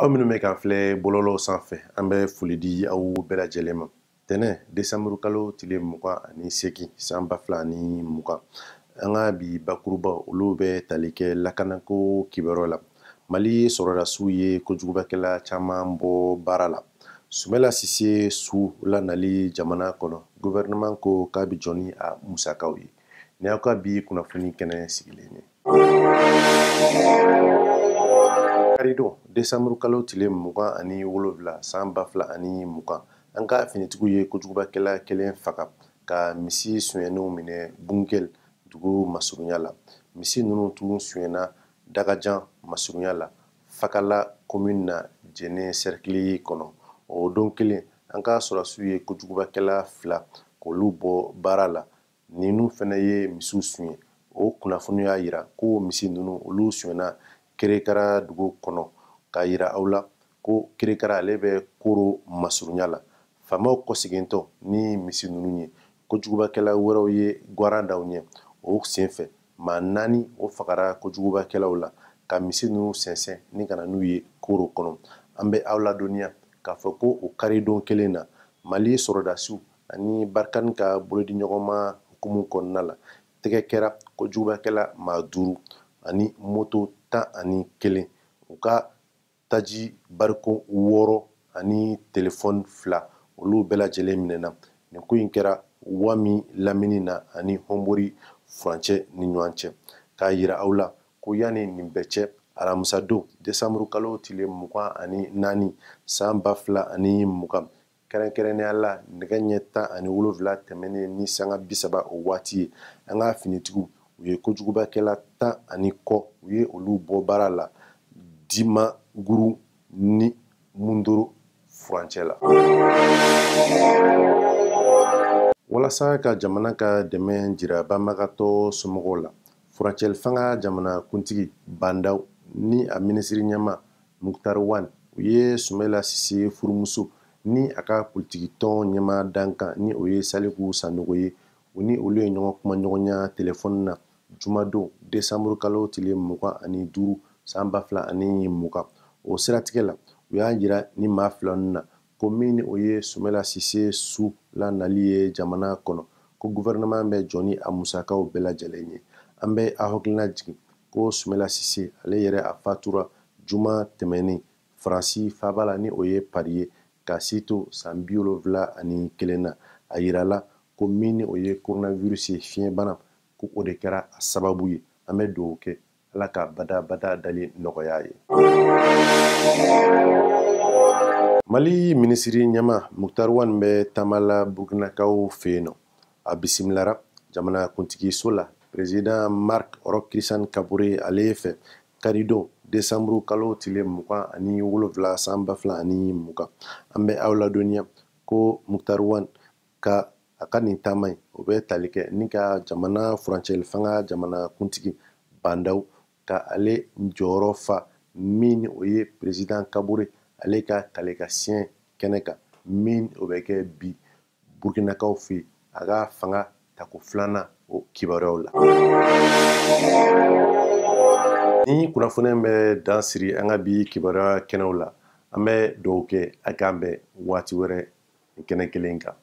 aw minnu bɛ k'an filɛ bɔlɔlɔw sanfɛ an bɛ foli di aw bɛɛ lajɛlen ma ntɛnɛn desanburukalo tile mugan ani seegin san ba fila ani mugan an ka bi bakuruba olu bɛ tali kɛ lakanako kibaruya la mali sɔrɔdasiw ye kojugubakɛla caman bɔ baara la sumala sise su lanali jamana kɔnɔ guvɛrɛnɛman ko k'a bi jɔ ni a musakaw ye ni aw ka bi kunnafoni kɛnɛ sigilen ye karidon desanburu kalo tile mugan ani wolonwula san ba fila ani mugan an ka finitigiw ye kojugubakɛla kelen faga ka misi sonyɛnenw minɛ bungel dugu masurunya la misi ninnu tun sonyɛna dagajan masurunya la fakala komuni na jɛnɛ sɛrikili kɔnɔ o don kelen an ka sɔrɔsiw ye kojugubakɛla fila k'olu bɔ baara la ninu fɛnɛ ye misiw suɲɛ o kunnafoni y'a yira ko misi nunu olu sonyɛna kerekara dugu kɔnɔ k'a yira aw la ko kirikara ale bɛ koro masurunya la faamaw kɔsegintɔ ni misi ninnu ye kojugubakɛla wɛrɛw ye gwaran daw ɲɛ o senfɛ maa naani o fagara kojugubakɛlaw la ka misi ninnu sɛnsɛn ni kana n'u ye koro kɔnɔ an bɛ aw ladɔnniya k'a fɔ ko o karidon kelen na mali sɔrɔdasiw ani barikani ka bolodiɲɔgɔnma hukumu kɔnɔna la tɛgɛ kɛra kojugubakɛla maa duuru ani moto tan ani kelen u ka taji bariko wɔɔrɔ ani telefɔni fila olu bɛɛ lajɛlen minɛna nin ko in kɛra wa min lamini na ani hɔnbori furancɛ ni ɲɔgɔn cɛ k'a yira aw la ko yanni nin bɛɛ cɛ alamisadon desanburu kalo tile mugan ani naani san ba fila ani mugan kɛrɛnkɛrɛnnenya la nɛgɛ ɲɛ tan ani wolonfila tɛmɛnen ni sanga bisaba o waati ye an ka finitigiw u ye kojugubakɛla tan ani kɔ u ye olu bɔ baara la dima guru ni munduru furancɛ la walasa ka jamana ka dɛmɛ jira banbagatɔ somɔgɔw la furacɛli fanga jamana kuntigi bandaw ni a minisiri ɲɛma muktar wan u ye sumɛla sise furumuso ni a ka politikitɔn ɲɛma dankan ni o ye saliku sanogo ye u ni olu ye ɲɔgɔn kuma ɲɔgɔnya telefɔni na jumadon desanburukalo tile mugan ani duru saan ba ani mugan o siratigɛ la u y'a jira ni maa fila nu na ko min ni o ye sumɛla sise su la nali ye jamana kɔnɔ ko guvɛrɛnɛman bɛ jɔ ni a musakaw bɛɛ lajɛlen ye an bɛ a hakilina jigin ko sumɛla sise ale yɛrɛ a fatura juma tɛmɛnin faransi faaba la ni o ye pari ye ka si to saan biwolofila ani kelen na a yirala ko min ni o ye koronawirusi fiɲɛbana ko o de kɛra a sababu ye an bɛ dugawu kɛ ala ka badabada dali nɔgɔya ye mali minisiri ɲɛma muktar wan bɛ tamala burinakaw fɛ yen nɔ a bisimilara jamana kuntigi so la president mark rok kristian kabure ale fɛ karidon desanburu kalo tile mugan ani wolonfila san ba fila ani mugan an bɛ aw ladɔnniya ko muktar wan ka a ka nin taama ye o bɛ tali kɛ ni ka jamana furancɛli fanga jamana kuntigi bandaw ka ale jɔyɔrɔ fa min o ye peresidan kabore ale ka kalekasiyɛn kɛnɛ kan min o bɛ kɛ bi burukinakaw fɛ yen a ka fanga tako filanan o kibaruyaw la ni kunnafoni bɛ dan siri an ka bi kibaruya kɛnɛw la an bɛ dɔw kɛ a k'an bɛn waati wɛrɛ kɛnɛ kelen kan